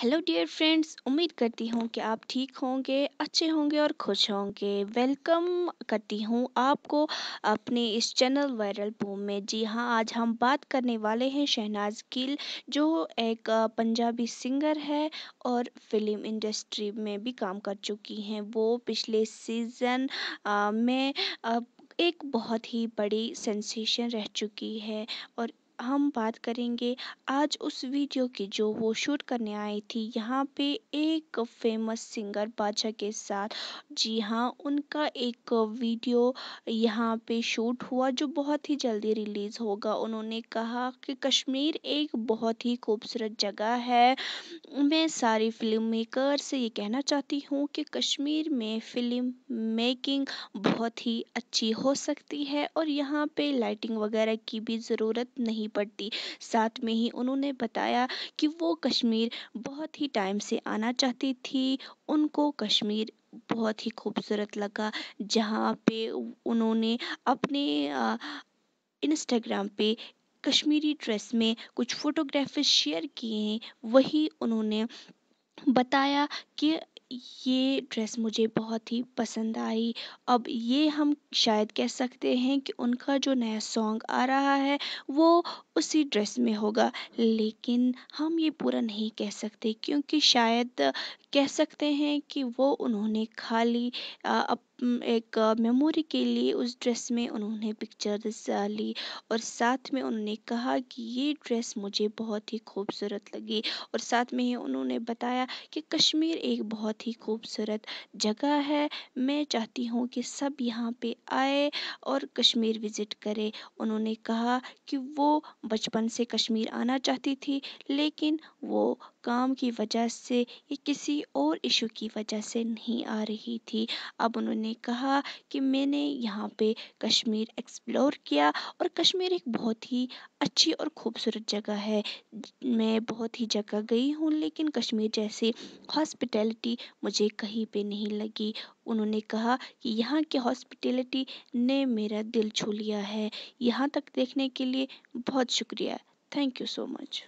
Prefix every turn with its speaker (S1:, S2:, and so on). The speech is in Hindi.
S1: हेलो डियर फ्रेंड्स उम्मीद करती हूँ कि आप ठीक होंगे अच्छे होंगे और खुश होंगे वेलकम करती हूँ आपको अपने इस चैनल वायरल बूम में जी हाँ आज हम बात करने वाले हैं शहनाज गिल जो एक पंजाबी सिंगर है और फिल्म इंडस्ट्री में भी काम कर चुकी हैं वो पिछले सीज़न में एक बहुत ही बड़ी सेंसेशन रह चुकी है और हम बात करेंगे आज उस वीडियो की जो वो शूट करने आई थी यहाँ पे एक फेमस सिंगर बादशाह के साथ जी हाँ उनका एक वीडियो यहाँ पे शूट हुआ जो बहुत ही जल्दी रिलीज़ होगा उन्होंने कहा कि कश्मीर एक बहुत ही खूबसूरत जगह है मैं सारी फिल्म मेकर से ये कहना चाहती हूँ कि कश्मीर में फ़िल्म मेकिंग बहुत ही अच्छी हो सकती है और यहाँ पे लाइटिंग वगैरह की भी ज़रूरत नहीं पड़ती साथ में ही उन्होंने बताया कि वो कश्मीर बहुत ही टाइम से आना चाहती थी उनको कश्मीर बहुत ही खूबसूरत लगा जहाँ पे उन्होंने अपने इंस्टाग्राम पे कश्मीरी ड्रेस में कुछ फ़ोटोग्राफी शेयर किए हैं वही उन्होंने बताया कि ये ड्रेस मुझे बहुत ही पसंद आई अब ये हम शायद कह सकते हैं कि उनका जो नया सॉन्ग आ रहा है वो उसी ड्रेस में होगा लेकिन हम ये पूरा नहीं कह सकते क्योंकि शायद कह सकते हैं कि वो उन्होंने खाली एक मेमोरी के लिए उस ड्रेस में उन्होंने पिक्चर्स ली और साथ में उन्होंने कहा कि ये ड्रेस मुझे बहुत ही खूबसूरत लगी और साथ में ही उन्होंने बताया कि कश्मीर एक बहुत ही खूबसूरत जगह है मैं चाहती हूँ कि सब यहाँ पे आए और कश्मीर विज़िट करें उन्होंने कहा कि वो बचपन से कश्मीर आना चाहती थी लेकिन वो काम की वजह से या किसी और इशू की वजह से नहीं आ रही थी अब उन्होंने कहा कि मैंने यहाँ पे कश्मीर एक्सप्लोर किया और कश्मीर एक बहुत ही अच्छी और ख़ूबसूरत जगह है मैं बहुत ही जगह गई हूँ लेकिन कश्मीर जैसी हॉस्पिटैलिटी मुझे कहीं पे नहीं लगी उन्होंने कहा कि यहाँ की हॉस्पिटैलिटी ने मेरा दिल छू लिया है यहाँ तक देखने के लिए बहुत शुक्रिया थैंक यू सो मच